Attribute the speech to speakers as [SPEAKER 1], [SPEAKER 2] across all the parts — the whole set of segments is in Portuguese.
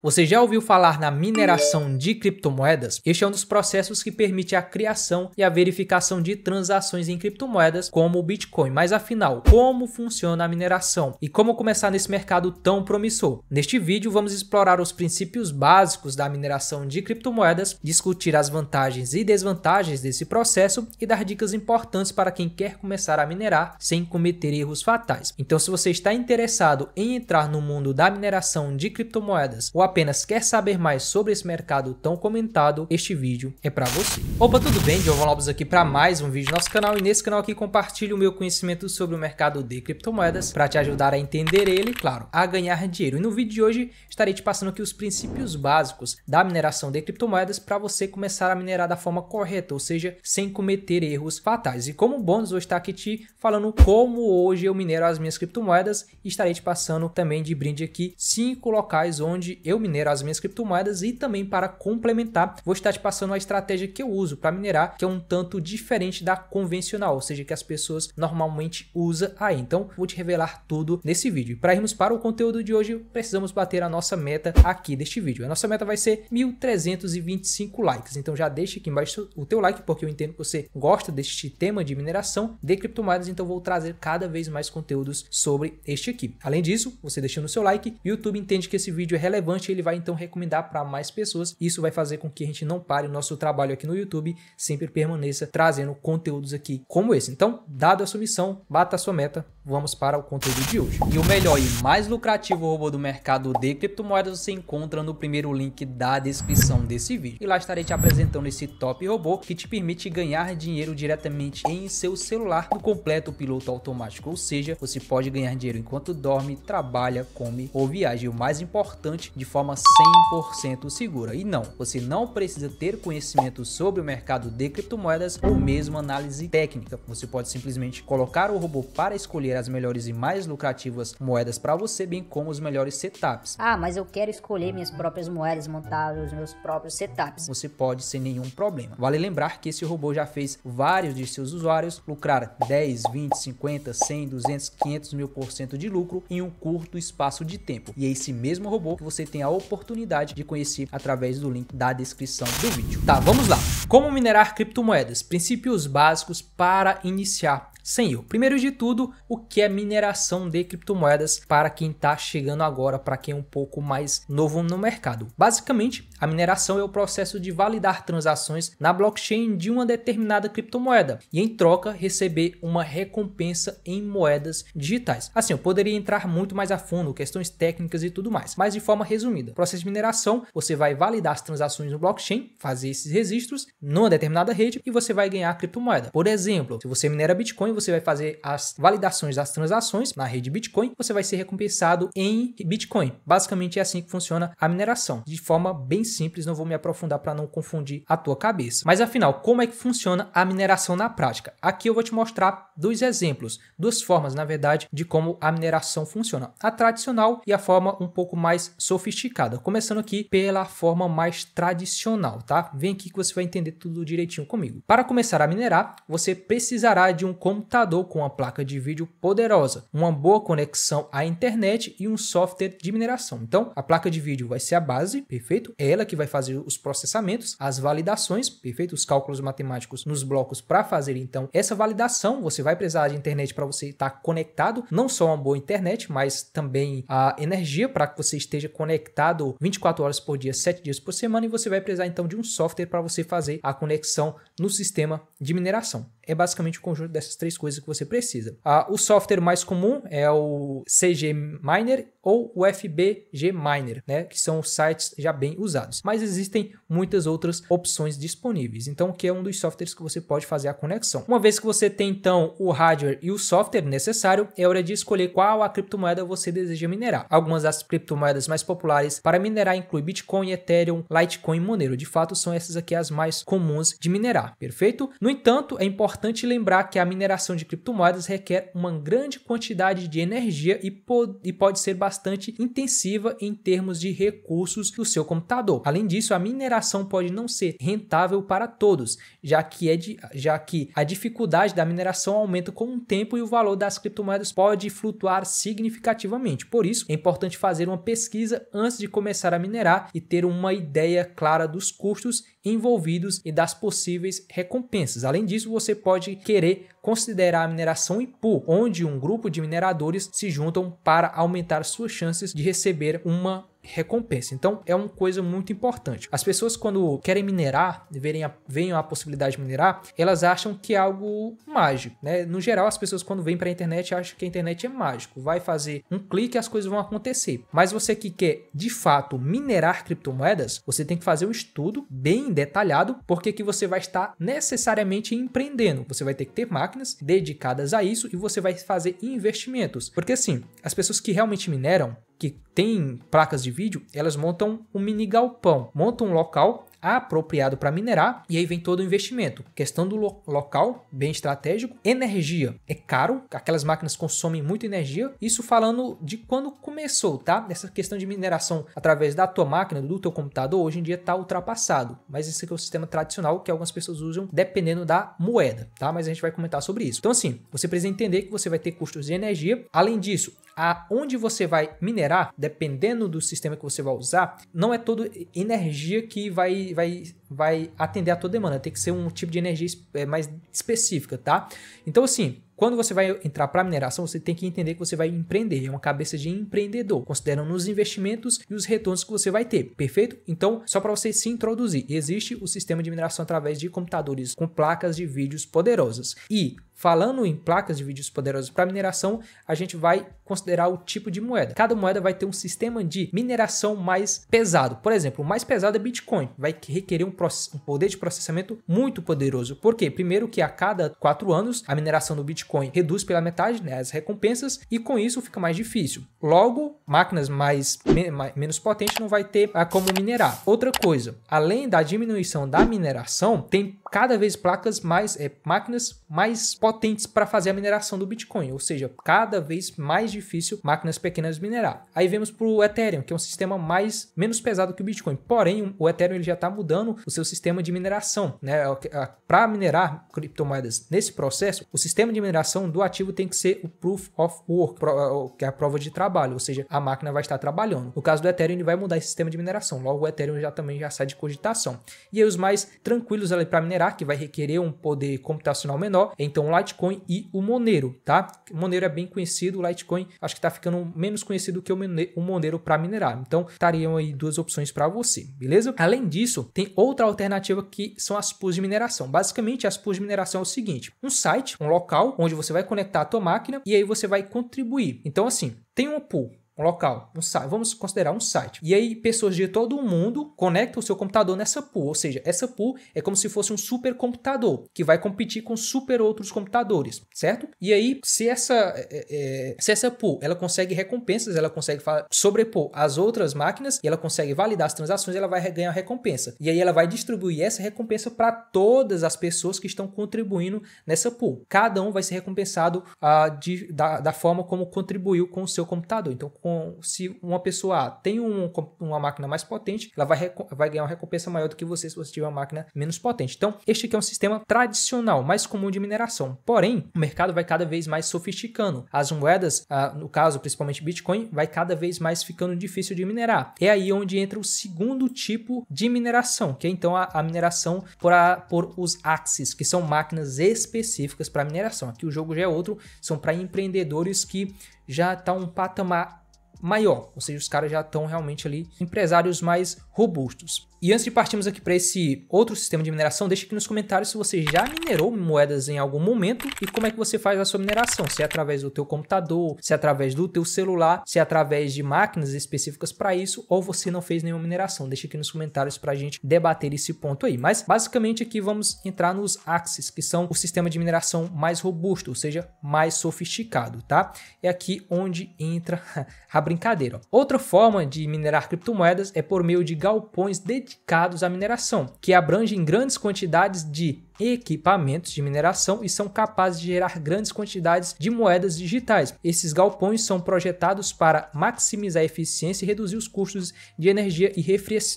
[SPEAKER 1] Você já ouviu falar na mineração de criptomoedas? Este é um dos processos que permite a criação e a verificação de transações em criptomoedas como o Bitcoin. Mas afinal, como funciona a mineração e como começar nesse mercado tão promissor? Neste vídeo, vamos explorar os princípios básicos da mineração de criptomoedas, discutir as vantagens e desvantagens desse processo e dar dicas importantes para quem quer começar a minerar sem cometer erros fatais. Então, se você está interessado em entrar no mundo da mineração de criptomoedas ou apenas quer saber mais sobre esse mercado tão comentado, este vídeo é para você. Opa, tudo bem? João Lopes aqui para mais um vídeo do nosso canal e nesse canal aqui compartilho o meu conhecimento sobre o mercado de criptomoedas para te ajudar a entender ele, claro, a ganhar dinheiro. E no vídeo de hoje estarei te passando aqui os princípios básicos da mineração de criptomoedas para você começar a minerar da forma correta, ou seja, sem cometer erros fatais. E como bônus, vou estar aqui te falando como hoje eu minero as minhas criptomoedas e estarei te passando também de brinde aqui cinco locais onde eu eu minero as minhas criptomoedas e também para complementar, vou estar te passando uma estratégia que eu uso para minerar, que é um tanto diferente da convencional, ou seja, que as pessoas normalmente usam aí. Então, vou te revelar tudo nesse vídeo. Para irmos para o conteúdo de hoje, precisamos bater a nossa meta aqui deste vídeo. A nossa meta vai ser 1325 likes. Então, já deixa aqui embaixo o teu like, porque eu entendo que você gosta deste tema de mineração de criptomoedas, então vou trazer cada vez mais conteúdos sobre este aqui. Além disso, você deixando o seu like, o YouTube entende que esse vídeo é relevante ele vai então recomendar para mais pessoas. Isso vai fazer com que a gente não pare o nosso trabalho aqui no YouTube, sempre permaneça trazendo conteúdos aqui como esse. Então, dado a sua missão, bata a sua meta, vamos para o conteúdo de hoje. E o melhor e mais lucrativo robô do mercado de criptomoedas você encontra no primeiro link da descrição desse vídeo. E lá estarei te apresentando esse top robô que te permite ganhar dinheiro diretamente em seu celular no completo piloto automático, ou seja, você pode ganhar dinheiro enquanto dorme, trabalha, come ou viaja. E o mais importante, de forma forma 100% segura. E não, você não precisa ter conhecimento sobre o mercado de criptomoedas ou mesmo análise técnica. Você pode simplesmente colocar o robô para escolher as melhores e mais lucrativas moedas para você, bem como os melhores setups. Ah, mas eu quero escolher minhas próprias moedas, montar os meus próprios setups. Você pode sem nenhum problema. Vale lembrar que esse robô já fez vários de seus usuários lucrar 10, 20, 50, 100, 200, 500 mil por cento de lucro em um curto espaço de tempo. E é esse mesmo robô que você tem a oportunidade de conhecer através do link da descrição do vídeo. Tá, vamos lá. Como minerar criptomoedas? Princípios básicos para iniciar sem eu. Primeiro de tudo, o que é mineração de criptomoedas para quem está chegando agora, para quem é um pouco mais novo no mercado. Basicamente, a mineração é o processo de validar transações na blockchain de uma determinada criptomoeda e, em troca, receber uma recompensa em moedas digitais. Assim, eu poderia entrar muito mais a fundo, questões técnicas e tudo mais, mas de forma resumida. Processo de mineração, você vai validar as transações no blockchain, fazer esses registros numa determinada rede e você vai ganhar criptomoeda. Por exemplo, se você minera Bitcoin, você vai fazer as validações das transações na rede Bitcoin, você vai ser recompensado em Bitcoin. Basicamente é assim que funciona a mineração, de forma bem simples, não vou me aprofundar para não confundir a tua cabeça. Mas afinal, como é que funciona a mineração na prática? Aqui eu vou te mostrar dois exemplos, duas formas, na verdade, de como a mineração funciona: a tradicional e a forma um pouco mais sofisticada. Começando aqui pela forma mais tradicional, tá? Vem aqui que você vai entender tudo direitinho comigo. Para começar a minerar, você precisará de um computador com uma placa de vídeo poderosa, uma boa conexão à internet e um software de mineração. Então, a placa de vídeo vai ser a base, perfeito? Ela ela que vai fazer os processamentos, as validações, perfeito? Os cálculos matemáticos nos blocos para fazer então essa validação. Você vai precisar de internet para você estar tá conectado, não só uma boa internet, mas também a energia para que você esteja conectado 24 horas por dia, 7 dias por semana. E você vai precisar então de um software para você fazer a conexão no sistema de mineração é basicamente o conjunto dessas três coisas que você precisa. Ah, o software mais comum é o CG Miner ou o FBG Miner, né, que são sites já bem usados. Mas existem muitas outras opções disponíveis. Então, que é um dos softwares que você pode fazer a conexão. Uma vez que você tem então o hardware e o software necessário, é hora de escolher qual a criptomoeda você deseja minerar. Algumas das criptomoedas mais populares para minerar incluem Bitcoin, Ethereum, Litecoin e Monero. De fato, são essas aqui as mais comuns de minerar, perfeito? No entanto, é importante importante lembrar que a mineração de criptomoedas requer uma grande quantidade de energia e, po e pode ser bastante intensiva em termos de recursos do seu computador. Além disso, a mineração pode não ser rentável para todos, já que, é de, já que a dificuldade da mineração aumenta com o tempo e o valor das criptomoedas pode flutuar significativamente. Por isso, é importante fazer uma pesquisa antes de começar a minerar e ter uma ideia clara dos custos envolvidos e das possíveis recompensas. Além disso, você pode querer considerar a mineração em pool, onde um grupo de mineradores se juntam para aumentar suas chances de receber uma recompensa. Então é uma coisa muito importante. As pessoas quando querem minerar, verem a, veem a possibilidade de minerar, elas acham que é algo mágico, né? No geral as pessoas quando vêm para a internet acham que a internet é mágico, vai fazer um clique e as coisas vão acontecer. Mas você que quer de fato minerar criptomoedas, você tem que fazer um estudo bem detalhado, porque que você vai estar necessariamente empreendendo. Você vai ter que ter máquinas dedicadas a isso e você vai fazer investimentos. Porque assim, as pessoas que realmente mineram, que tem placas de vídeo, elas montam um mini galpão, montam um local apropriado para minerar e aí vem todo o investimento. Questão do lo local, bem estratégico, energia é caro, aquelas máquinas consomem muita energia. Isso falando de quando começou, tá? Essa questão de mineração através da tua máquina, do teu computador, hoje em dia está ultrapassado. Mas esse aqui é o sistema tradicional que algumas pessoas usam dependendo da moeda, tá? Mas a gente vai comentar sobre isso. Então assim, você precisa entender que você vai ter custos de energia. Além disso, aonde você vai minerar, dependendo do sistema que você vai usar, não é toda energia que vai, vai vai atender a toda demanda. Tem que ser um tipo de energia é, mais específica, tá? Então, assim, quando você vai entrar para mineração, você tem que entender que você vai empreender, é uma cabeça de empreendedor, considerando os investimentos e os retornos que você vai ter, perfeito? Então, só para você se introduzir, existe o sistema de mineração através de computadores com placas de vídeos poderosas. E falando em placas de vídeos poderosas para mineração, a gente vai considerar o tipo de moeda. Cada moeda vai ter um sistema de mineração mais pesado. Por exemplo, o mais pesado é Bitcoin, vai requerer um um poder de processamento muito poderoso. Por quê? Primeiro que a cada quatro anos a mineração do Bitcoin reduz pela metade né, as recompensas e com isso fica mais difícil. Logo, máquinas mais, me, mais menos potentes não vai ter a como minerar. Outra coisa, além da diminuição da mineração, tem cada vez placas mais é, máquinas mais potentes para fazer a mineração do Bitcoin, ou seja, cada vez mais difícil máquinas pequenas minerar. Aí vemos para o Ethereum, que é um sistema mais menos pesado que o Bitcoin. Porém, o Ethereum ele já está mudando o seu sistema de mineração, né? É para minerar criptomoedas nesse processo, o sistema de mineração do ativo tem que ser o Proof of Work, é, que é a prova de trabalho, ou seja, a máquina vai estar trabalhando. No caso do Ethereum, ele vai mudar esse sistema de mineração. Logo, o Ethereum já também já sai de cogitação. E aí os mais tranquilos ali para minerar minerar, que vai requerer um poder computacional menor, então o Litecoin e o Monero, tá? O Monero é bem conhecido, o Litecoin acho que está ficando menos conhecido que o Monero para minerar. Então, estariam aí duas opções para você, beleza? Além disso, tem outra alternativa que são as pools de mineração. Basicamente, as pools de mineração é o seguinte: um site, um local onde você vai conectar a tua máquina e aí você vai contribuir. Então, assim, tem um pool um local, um site, vamos considerar um site. E aí pessoas de todo o mundo conectam o seu computador nessa pool, ou seja, essa pool é como se fosse um supercomputador que vai competir com super outros computadores, certo? E aí se essa é, é, é se essa pool ela consegue recompensas, ela consegue sobrepor as outras máquinas e ela consegue validar as transações, ela vai ganhar recompensa. E aí ela vai distribuir essa recompensa para todas as pessoas que estão contribuindo nessa pool. Cada um vai ser recompensado ah, de, da, da forma como contribuiu com o seu computador. Então com se uma pessoa tem um, uma máquina mais potente, ela vai, vai ganhar uma recompensa maior do que você se você tiver uma máquina menos potente. Então, este aqui é um sistema tradicional, mais comum de mineração. Porém, o mercado vai cada vez mais sofisticando. As moedas, ah, no caso principalmente Bitcoin, vai cada vez mais ficando difícil de minerar. É aí onde entra o segundo tipo de mineração, que é então a, a mineração por, a, por os axes, que são máquinas específicas para mineração. Aqui o jogo já é outro, são para empreendedores que já está um patamar maior, ou seja, os caras já estão realmente ali empresários mais robustos. E antes de partirmos aqui para esse outro sistema de mineração, deixa aqui nos comentários se você já minerou moedas em algum momento e como é que você faz a sua mineração, se é através do teu computador, se é através do teu celular, se é através de máquinas específicas para isso ou você não fez nenhuma mineração. Deixa aqui nos comentários para a gente debater esse ponto aí. Mas basicamente aqui vamos entrar nos Axis, que são o sistema de mineração mais robusto, ou seja, mais sofisticado, tá? É aqui onde entra a brincadeira. Outra forma de minerar criptomoedas é por meio de galpões dedicados dedicados à mineração, que abrangem grandes quantidades de equipamentos de mineração e são capazes de gerar grandes quantidades de moedas digitais. Esses galpões são projetados para maximizar a eficiência e reduzir os custos de energia e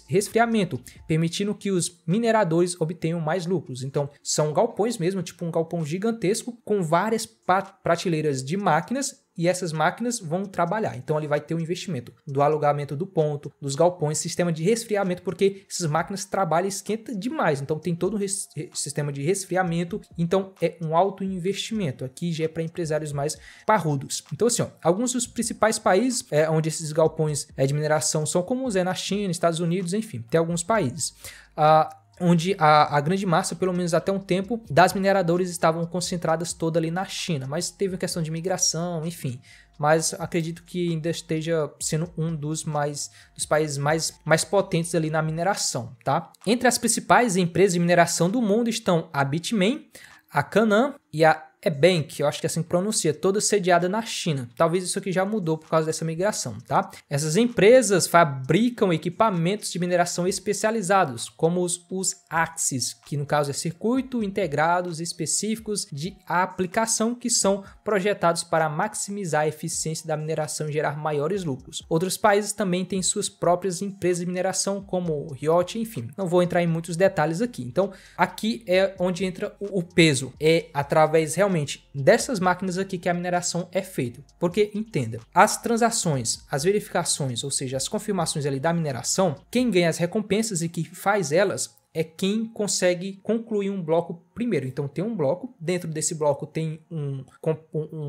[SPEAKER 1] resfriamento, permitindo que os mineradores obtenham mais lucros. Então, são galpões mesmo, tipo um galpão gigantesco com várias prateleiras de máquinas e essas máquinas vão trabalhar. Então ele vai ter o um investimento do alugamento do ponto, dos galpões, sistema de resfriamento, porque essas máquinas trabalham e esquenta demais. Então tem todo um sistema de resfriamento, então é um alto investimento. Aqui já é para empresários mais parrudos. Então, assim, ó, alguns dos principais países é, onde esses galpões é, de mineração são comuns é na China, Estados Unidos, enfim, tem alguns países. Ah, onde a, a, grande massa, pelo menos até um tempo, das mineradoras estavam concentradas toda ali na China, mas teve uma questão de migração, enfim. Mas acredito que ainda esteja sendo um dos mais dos países mais, mais potentes ali na mineração, tá? Entre as principais empresas de mineração do mundo estão a Bitmain, a Canaan e a é Bank, eu acho que assim pronuncia, toda sediada na China. Talvez isso aqui já mudou por causa dessa migração, tá? Essas empresas fabricam equipamentos de mineração especializados, como os, os AXIS, que no caso é circuito integrados específicos de aplicação que são projetados para maximizar a eficiência da mineração e gerar maiores lucros. Outros países também têm suas próprias empresas de mineração, como Riot, enfim. Não vou entrar em muitos detalhes aqui. Então, aqui é onde entra o, o peso. É através realmente realmente dessas máquinas aqui que a mineração é feita. Porque entenda, as transações, as verificações, ou seja, as confirmações ali da mineração, quem ganha as recompensas e que faz elas é quem consegue concluir um bloco primeiro. Então tem um bloco, dentro desse bloco tem um, um,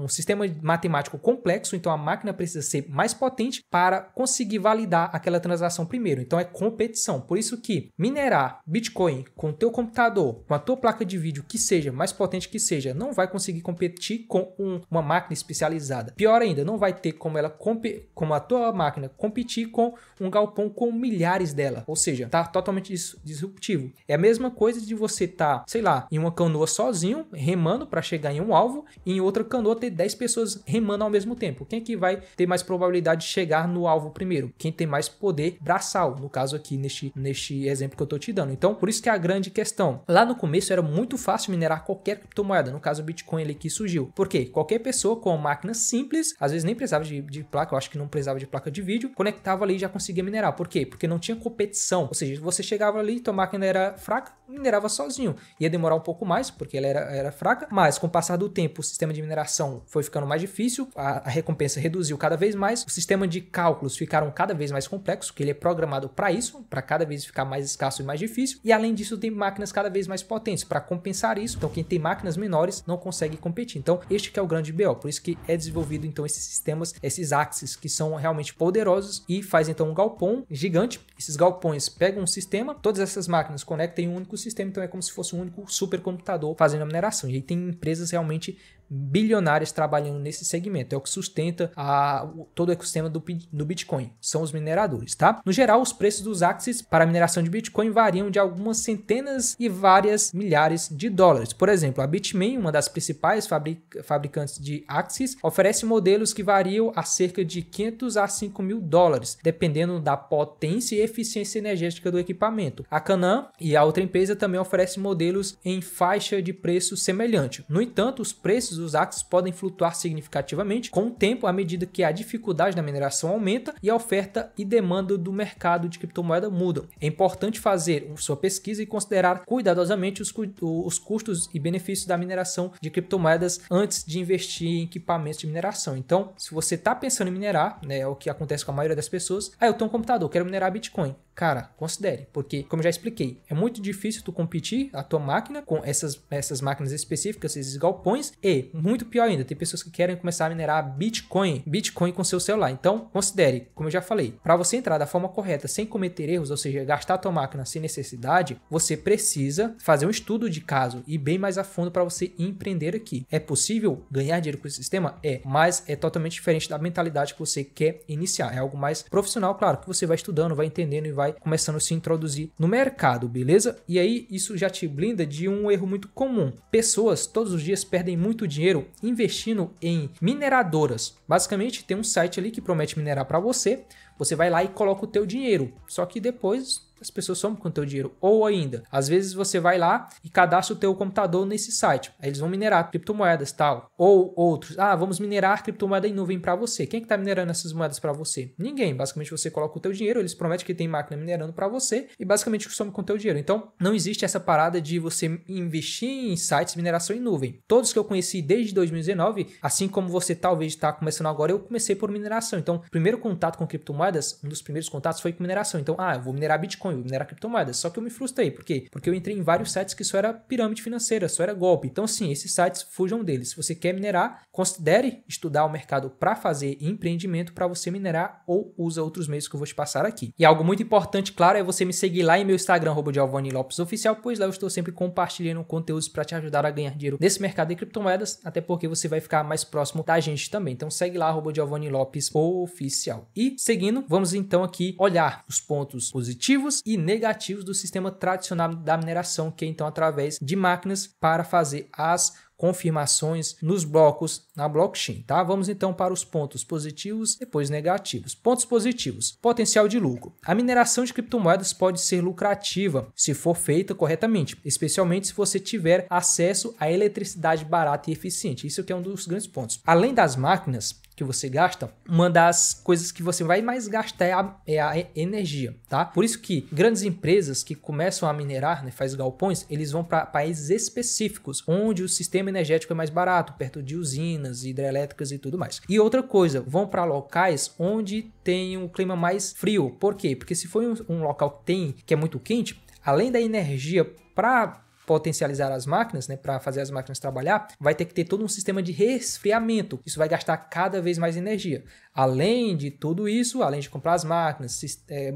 [SPEAKER 1] um sistema matemático complexo, então a máquina precisa ser mais potente para conseguir validar aquela transação primeiro. Então é competição. Por isso que minerar Bitcoin com o teu computador, com a tua placa de vídeo que seja, mais potente que seja, não vai conseguir competir com um, uma máquina especializada. Pior ainda, não vai ter como ela como a tua máquina competir com um galpão com milhares dela. Ou seja, tá totalmente disruptivo. É a mesma coisa de você estar, tá, sei lá, em uma canoa sozinho, remando para chegar em um alvo, e em outra canoa ter 10 pessoas remando ao mesmo tempo. Quem é que vai ter mais probabilidade de chegar no alvo primeiro? Quem tem mais poder braçal, no caso aqui neste, neste exemplo que eu estou te dando. Então, por isso que é a grande questão. Lá no começo era muito fácil minerar qualquer criptomoeda, no caso o Bitcoin ele que surgiu. Por quê? Qualquer pessoa com uma máquina simples, às vezes nem precisava de, de placa, eu acho que não precisava de placa de vídeo, conectava ali e já conseguia minerar. Por quê? Porque não tinha competição. Ou seja, você chegava ali, tua máquina era fraca, minerava sozinho. Ia demorar um pouco mais, porque ela era, era fraca, mas com o passar do tempo, o sistema de mineração foi ficando mais difícil, a, a recompensa reduziu cada vez mais, o sistema de cálculos ficaram cada vez mais complexos, que ele é programado para isso, para cada vez ficar mais escasso e mais difícil, e além disso, tem máquinas cada vez mais potentes para compensar isso. Então, quem tem máquinas menores não consegue competir. Então, este que é o grande BO, por isso que é desenvolvido então esses sistemas, esses axes que são realmente poderosos e faz então um galpão gigante. Esses galpões pegam um sistema, todas essas máquinas conectam em um único sistema, então é como se fosse um único supercomputador fazendo a mineração. E aí tem empresas realmente bilionários trabalhando nesse segmento. É o que sustenta a, todo o ecossistema do, do Bitcoin. São os mineradores, tá? No geral, os preços dos axes para mineração de Bitcoin variam de algumas centenas e várias milhares de dólares. Por exemplo, a Bitmain, uma das principais fabric fabricantes de axes, oferece modelos que variam a cerca de 500 a 5 mil dólares, dependendo da potência e eficiência energética do equipamento. A Canaan e a outra empresa também oferecem modelos em faixa de preço semelhante. No entanto, os preços dos axes podem flutuar significativamente com o tempo à medida que a dificuldade da mineração aumenta e a oferta e demanda do mercado de criptomoeda mudam. É importante fazer sua pesquisa e considerar cuidadosamente os, os custos e benefícios da mineração de criptomoedas antes de investir em equipamentos de mineração. Então, se você está pensando em minerar, né, é o que acontece com a maioria das pessoas, ah, eu tenho um computador, quero minerar Bitcoin. Cara, considere, porque, como já expliquei, é muito difícil tu competir a tua máquina com essas, essas máquinas específicas, esses galpões, e, muito pior ainda, tem pessoas que querem começar a minerar Bitcoin, Bitcoin com seu celular. Então, considere, como eu já falei, para você entrar da forma correta sem cometer erros, ou seja, gastar a tua máquina sem necessidade, você precisa fazer um estudo de caso e bem mais a fundo para você empreender aqui. É possível ganhar dinheiro com esse sistema? É, mas é totalmente diferente da mentalidade que você quer iniciar. É algo mais profissional, claro, que você vai estudando, vai entendendo e vai vai começando a se introduzir no mercado, beleza? E aí isso já te blinda de um erro muito comum. Pessoas todos os dias perdem muito dinheiro investindo em mineradoras. Basicamente, tem um site ali que promete minerar para você, você vai lá e coloca o teu dinheiro. Só que depois as pessoas somem com o teu dinheiro. Ou ainda, às vezes você vai lá e cadastra o teu computador nesse site. Aí eles vão minerar criptomoedas tal. Ou outros. Ah, vamos minerar criptomoeda em nuvem para você. Quem é que tá minerando essas moedas para você? Ninguém. Basicamente você coloca o teu dinheiro, eles prometem que tem máquina minerando para você e basicamente some com o teu dinheiro. Então, não existe essa parada de você investir em sites de mineração em nuvem. Todos que eu conheci desde 2019, assim como você talvez está começando agora, eu comecei por mineração. Então, primeiro contato com criptomoedas, um dos primeiros contatos foi com mineração. Então, ah, eu vou minerar Bitcoin eu minerar criptomoedas. Só que eu me frustrei. Por quê? Porque eu entrei em vários sites que só era pirâmide financeira, só era golpe. Então, assim, esses sites fujam deles. Se você quer minerar, considere estudar o mercado para fazer empreendimento para você minerar ou usa outros meios que eu vou te passar aqui. E algo muito importante, claro, é você me seguir lá em meu Instagram, Giovanni Lopes Oficial, pois lá eu estou sempre compartilhando conteúdos para te ajudar a ganhar dinheiro nesse mercado de criptomoedas, até porque você vai ficar mais próximo da gente também. Então segue lá, Giovanni Lopes Oficial. E seguindo, vamos então aqui olhar os pontos positivos e negativos do sistema tradicional da mineração, que é então através de máquinas para fazer as confirmações nos blocos na blockchain, tá? Vamos então para os pontos positivos, depois negativos. Pontos positivos: potencial de lucro. A mineração de criptomoedas pode ser lucrativa se for feita corretamente, especialmente se você tiver acesso à eletricidade barata e eficiente. Isso que é um dos grandes pontos. Além das máquinas, que você gasta, uma das coisas que você vai mais gastar é a, é a energia, tá? Por isso que grandes empresas que começam a minerar, né, faz galpões, eles vão para países específicos, onde o sistema energético é mais barato, perto de usinas, hidrelétricas e tudo mais. E outra coisa, vão para locais onde tem um clima mais frio. Por quê? Porque se for um, um local que tem que é muito quente, além da energia para potencializar as máquinas, né, para fazer as máquinas trabalhar, vai ter que ter todo um sistema de resfriamento. Isso vai gastar cada vez mais energia. Além de tudo isso, além de comprar as máquinas, é,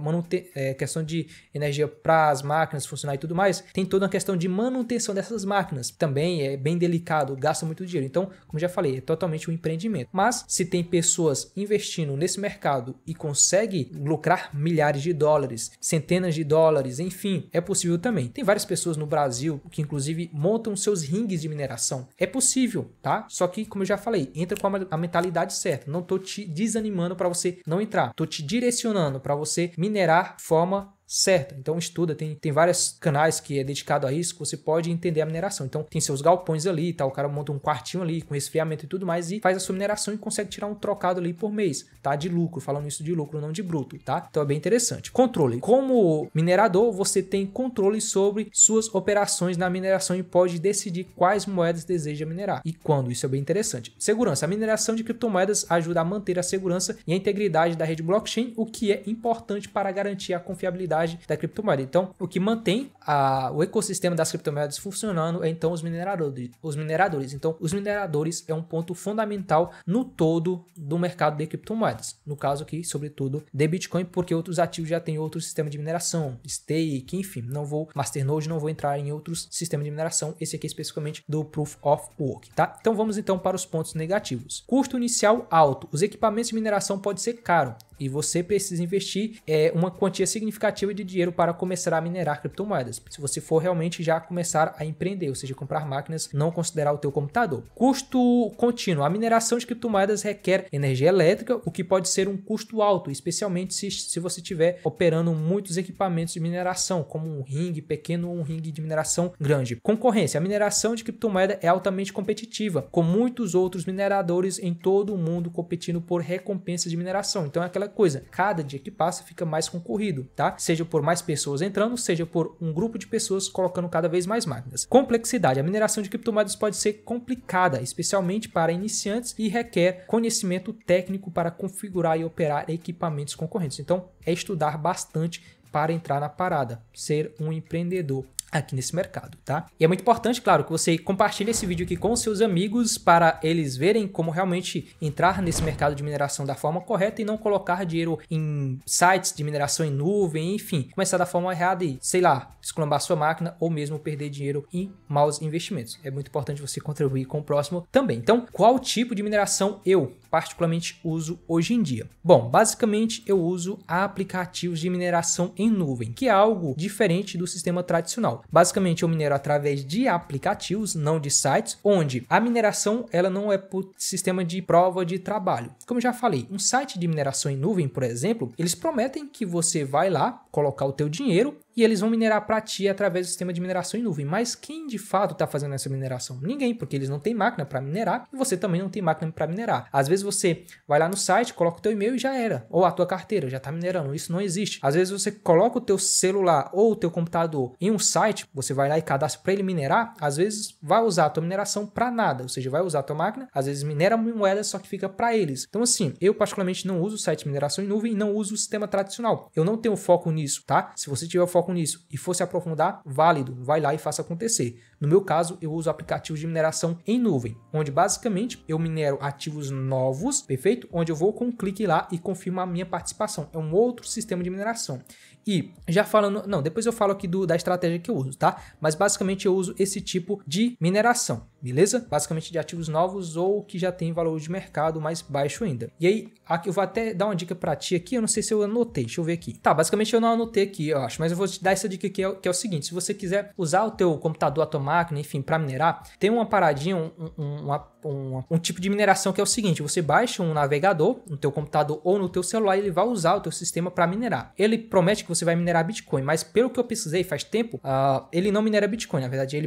[SPEAKER 1] é, questão de energia para as máquinas funcionar e tudo mais, tem toda a questão de manutenção dessas máquinas. Também é bem delicado, gasta muito dinheiro. Então, como já falei, é totalmente um empreendimento. Mas se tem pessoas investindo nesse mercado e consegue lucrar milhares de dólares, centenas de dólares, enfim, é possível também. Tem várias pessoas no Brasil Brasil, que inclusive montam seus rings de mineração. É possível, tá? Só que, como eu já falei, entra com a mentalidade certa. Não tô te desanimando para você não entrar, tô te direcionando para você minerar forma certa. Então estuda, tem, tem vários canais que é dedicado a isso, que você pode entender a mineração. Então tem seus galpões ali e tá? tal, o cara monta um quartinho ali com resfriamento e tudo mais e faz a sua mineração e consegue tirar um trocado ali por mês, tá? De lucro, falando isso de lucro, não de bruto, tá? Então é bem interessante. Controle. Como minerador, você tem controle sobre suas operações na mineração e pode decidir quais moedas deseja minerar e quando. Isso é bem interessante. Segurança. A mineração de criptomoedas ajuda a manter a segurança e a integridade da rede blockchain, o que é importante para garantir a confiabilidade rentabilidade da criptomoeda. Então, o que mantém a, o ecossistema das criptomoedas funcionando é então os mineradores, os mineradores. Então, os mineradores é um ponto fundamental no todo do mercado de criptomoedas. No caso aqui, sobretudo, de Bitcoin, porque outros ativos já têm outro sistema de mineração, stake, enfim, não vou masternode, não vou entrar em outros sistemas de mineração. Esse aqui é especificamente do Proof of Work, tá? Então vamos então para os pontos negativos. Custo inicial alto. Os equipamentos de mineração podem ser caros e você precisa investir é, uma quantia significativa de dinheiro para começar a minerar criptomoedas, se você for realmente já começar a empreender, ou seja, comprar máquinas, não considerar o teu computador. Custo contínuo. A mineração de criptomoedas requer energia elétrica, o que pode ser um custo alto, especialmente se, se você estiver operando muitos equipamentos de mineração, como um ringue pequeno ou um ringue de mineração grande. Concorrência. A mineração de criptomoeda é altamente competitiva, com muitos outros mineradores em todo o mundo competindo por recompensas de mineração. Então é aquela coisa, cada dia que passa fica mais concorrido, tá? Seja seja por mais pessoas entrando, seja por um grupo de pessoas colocando cada vez mais máquinas. Complexidade: a mineração de criptomoedas pode ser complicada, especialmente para iniciantes, e requer conhecimento técnico para configurar e operar equipamentos concorrentes. Então, é estudar bastante para entrar na parada, ser um empreendedor aqui nesse mercado, tá? E é muito importante, claro, que você compartilhe esse vídeo aqui com seus amigos para eles verem como realmente entrar nesse mercado de mineração da forma correta e não colocar dinheiro em sites de mineração em nuvem, enfim, começar da forma errada e, sei lá, esclambar sua máquina ou mesmo perder dinheiro em maus investimentos. É muito importante você contribuir com o próximo também. Então, qual tipo de mineração eu particularmente uso hoje em dia? Bom, basicamente eu uso aplicativos de mineração em nuvem, que é algo diferente do sistema tradicional. Basicamente eu minero através de aplicativos, não de sites, onde a mineração ela não é por sistema de prova de trabalho. Como já falei, um site de mineração em nuvem, por exemplo, eles prometem que você vai lá colocar o teu dinheiro e eles vão minerar para ti através do sistema de mineração em nuvem. Mas quem de fato está fazendo essa mineração? Ninguém, porque eles não têm máquina para minerar e você também não tem máquina para minerar. Às vezes você vai lá no site, coloca o teu e-mail e já era, ou a tua carteira já está minerando. Isso não existe. Às vezes você coloca o teu celular ou o teu computador em um site, você vai lá e cadastra para ele minerar, às vezes vai usar a tua mineração para nada, ou seja, vai usar a tua máquina, às vezes minera moeda, só que fica para eles. Então assim, eu particularmente não uso o site de mineração em nuvem, e não uso o sistema tradicional. Eu não tenho foco nisso, tá? Se você tiver foco foco nisso e for se aprofundar, válido, vai lá e faça acontecer. No meu caso, eu uso aplicativos de mineração em nuvem, onde basicamente eu minero ativos novos, perfeito? Onde eu vou com um clique lá e confirmo a minha participação. É um outro sistema de mineração. E já falando, não, depois eu falo aqui do, da estratégia que eu uso, tá? Mas basicamente eu uso esse tipo de mineração beleza? Basicamente de ativos novos ou que já tem valor de mercado mais baixo ainda. E aí, aqui eu vou até dar uma dica para ti aqui, eu não sei se eu anotei, deixa eu ver aqui. Tá, basicamente eu não anotei aqui, eu acho, mas eu vou te dar essa dica aqui, é que é o seguinte, se você quiser usar o teu computador, a tua máquina, enfim, para minerar, tem uma paradinha, um, um, uma, um, um tipo de mineração que é o seguinte, você baixa um navegador no teu computador ou no teu celular e ele vai usar o teu sistema para minerar. Ele promete que você vai minerar Bitcoin, mas pelo que eu pesquisei faz tempo, uh, ele não minera Bitcoin, na verdade ele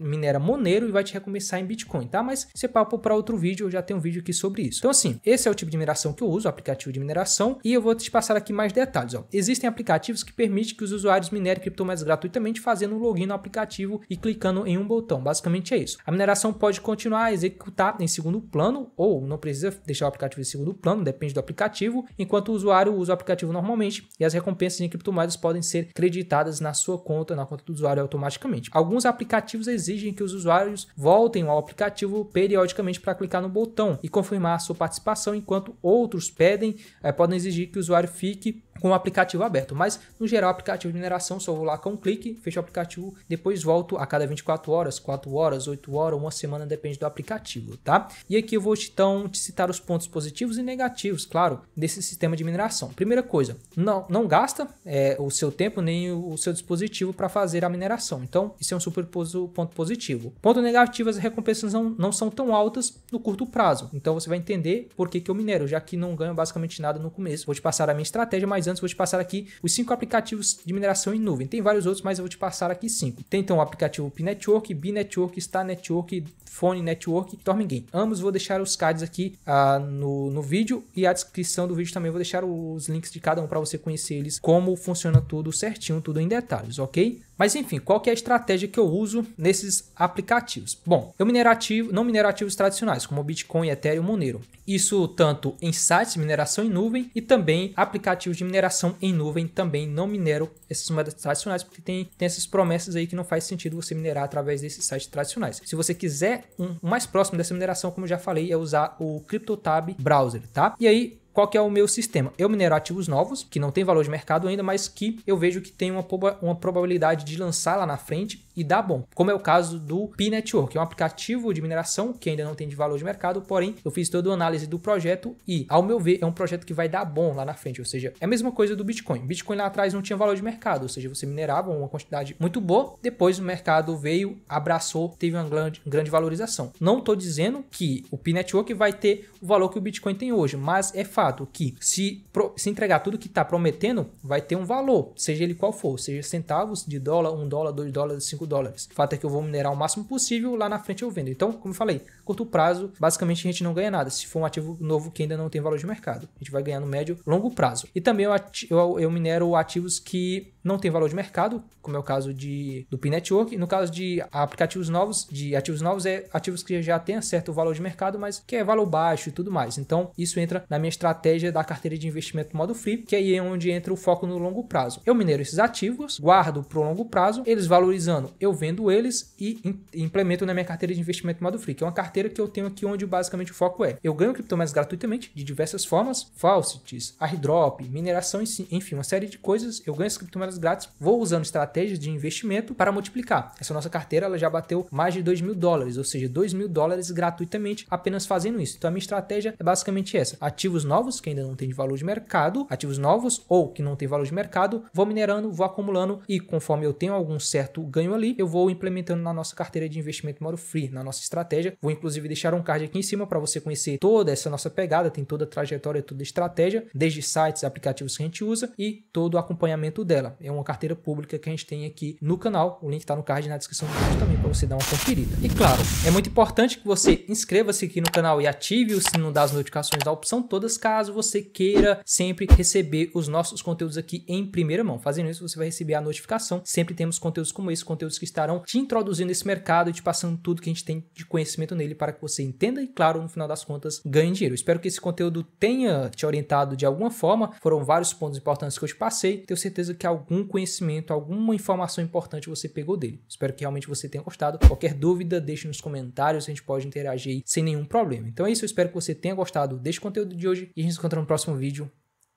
[SPEAKER 1] minera Monero e vai te recomendar começar em Bitcoin, tá? Mas se papo para outro vídeo, eu já tenho um vídeo aqui sobre isso. Então assim, esse é o tipo de mineração que eu uso, o aplicativo de mineração, e eu vou te passar aqui mais detalhes. Ó. Existem aplicativos que permitem que os usuários minerem criptomoedas gratuitamente fazendo um login no aplicativo e clicando em um botão. Basicamente é isso. A mineração pode continuar a executar em segundo plano ou não precisa deixar o aplicativo em segundo plano, depende do aplicativo, enquanto o usuário usa o aplicativo normalmente e as recompensas em criptomoedas podem ser creditadas na sua conta, na conta do usuário automaticamente. Alguns aplicativos exigem que os usuários voltem voltem ao aplicativo periodicamente para clicar no botão e confirmar sua participação, enquanto outros pedem, eh, podem exigir que o usuário fique com o aplicativo aberto, mas no geral o aplicativo de mineração só vou lá com um clique, fecho o aplicativo, depois volto a cada 24 horas, 4 horas, 8 horas, uma semana, depende do aplicativo, tá? E aqui eu vou então te citar os pontos positivos e negativos, claro, desse sistema de mineração. Primeira coisa, não, não gasta é, o seu tempo nem o seu dispositivo para fazer a mineração, então isso é um super ponto positivo. Ponto negativo, as recompensas não, não são tão altas no curto prazo, então você vai entender por que, que eu minero, já que não ganho basicamente nada no começo. Vou te passar a minha estratégia, mas mas antes vou te passar aqui os cinco aplicativos de mineração em nuvem. Tem vários outros, mas eu vou te passar aqui cinco. Tem então o aplicativo P-Network, Star Network, Phone Network e Tormingame. Ambos vou deixar os cards aqui ah, no, no vídeo e a descrição do vídeo também vou deixar os links de cada um para você conhecer eles, como funciona tudo certinho, tudo em detalhes, ok? Mas enfim, qual que é a estratégia que eu uso nesses aplicativos? Bom, eu minerativo, não minerativos tradicionais, como Bitcoin, Ethereum, Monero. Isso tanto em sites de mineração em nuvem e também aplicativos de mineração mineração em nuvem também não minero essas moedas tradicionais, porque tem, tem essas promessas aí que não faz sentido você minerar através desses sites tradicionais. Se você quiser, um, mais próximo dessa mineração, como eu já falei, é usar o CryptoTab Browser, tá? E aí, qual que é o meu sistema? Eu minero ativos novos, que não tem valor de mercado ainda, mas que eu vejo que tem uma, uma probabilidade de lançar lá na frente e dá bom, como é o caso do P-Network, que é um aplicativo de mineração que ainda não tem de valor de mercado, porém eu fiz toda a análise do projeto e, ao meu ver, é um projeto que vai dar bom lá na frente, ou seja, é a mesma coisa do Bitcoin. Bitcoin lá atrás não tinha valor de mercado, ou seja, você minerava uma quantidade muito boa, depois o mercado veio, abraçou, teve uma grande, grande valorização. Não estou dizendo que o P-Network vai ter o valor que o Bitcoin tem hoje, mas é fato que se, se entregar tudo que está prometendo, vai ter um valor, seja ele qual for, seja centavos de dólar, um dólar, dois dólares, cinco 5 dólares. O fato é que eu vou minerar o máximo possível, lá na frente eu vendo. Então, como eu falei, curto prazo, basicamente a gente não ganha nada. Se for um ativo novo que ainda não tem valor de mercado, a gente vai ganhar no médio, longo prazo. E também eu, eu, eu minero ativos que não tem valor de mercado, como é o caso de, do P Network. No caso de aplicativos novos, de ativos novos é ativos que já têm certo valor de mercado, mas que é valor baixo e tudo mais. Então, isso entra na minha estratégia da carteira de investimento modo free, que é aí é onde entra o foco no longo prazo. Eu minero esses ativos, guardo para o longo prazo, eles valorizando, eu vendo eles e implemento na minha carteira de investimento Modo que é uma carteira que eu tenho aqui onde basicamente o foco é: eu ganho criptomoedas gratuitamente de diversas formas, falsities, airdrop, mineração, enfim, uma série de coisas. Eu ganho as criptomoedas grátis, vou usando estratégias de investimento para multiplicar. Essa nossa carteira ela já bateu mais de 2 mil dólares, ou seja, 2 mil dólares gratuitamente apenas fazendo isso. Então a minha estratégia é basicamente essa: ativos novos que ainda não tem de valor de mercado, ativos novos ou que não tem valor de mercado, vou minerando, vou acumulando e conforme eu tenho algum certo ganho ali Free, eu vou implementando na nossa carteira de investimento Moro Free, na nossa estratégia. Vou inclusive deixar um card aqui em cima para você conhecer toda essa nossa pegada, tem toda a trajetória, toda a estratégia, desde sites, aplicativos que a gente usa e todo o acompanhamento dela. É uma carteira pública que a gente tem aqui no canal. O link está no card na descrição do vídeo também para você dar uma conferida. E claro, é muito importante que você inscreva-se aqui no canal e ative o sino das notificações da opção todas, caso você queira sempre receber os nossos conteúdos aqui em primeira mão. Fazendo isso, você vai receber a notificação. Sempre temos conteúdos como esse, conteúdos que estarão te introduzindo nesse mercado e te passando tudo que a gente tem de conhecimento nele para que você entenda e, claro, no final das contas, ganhe dinheiro. espero que esse conteúdo tenha te orientado de alguma forma. Foram vários pontos importantes que eu te passei. Tenho certeza que algum conhecimento, alguma informação importante você pegou dele. Espero que realmente você tenha gostado. Qualquer dúvida, deixe nos comentários, a gente pode interagir aí sem nenhum problema. Então é isso, eu espero que você tenha gostado deste conteúdo de hoje e a gente se encontra no próximo vídeo.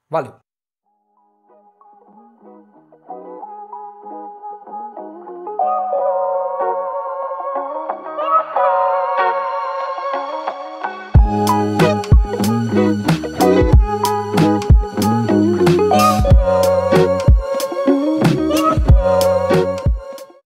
[SPEAKER 1] Valeu!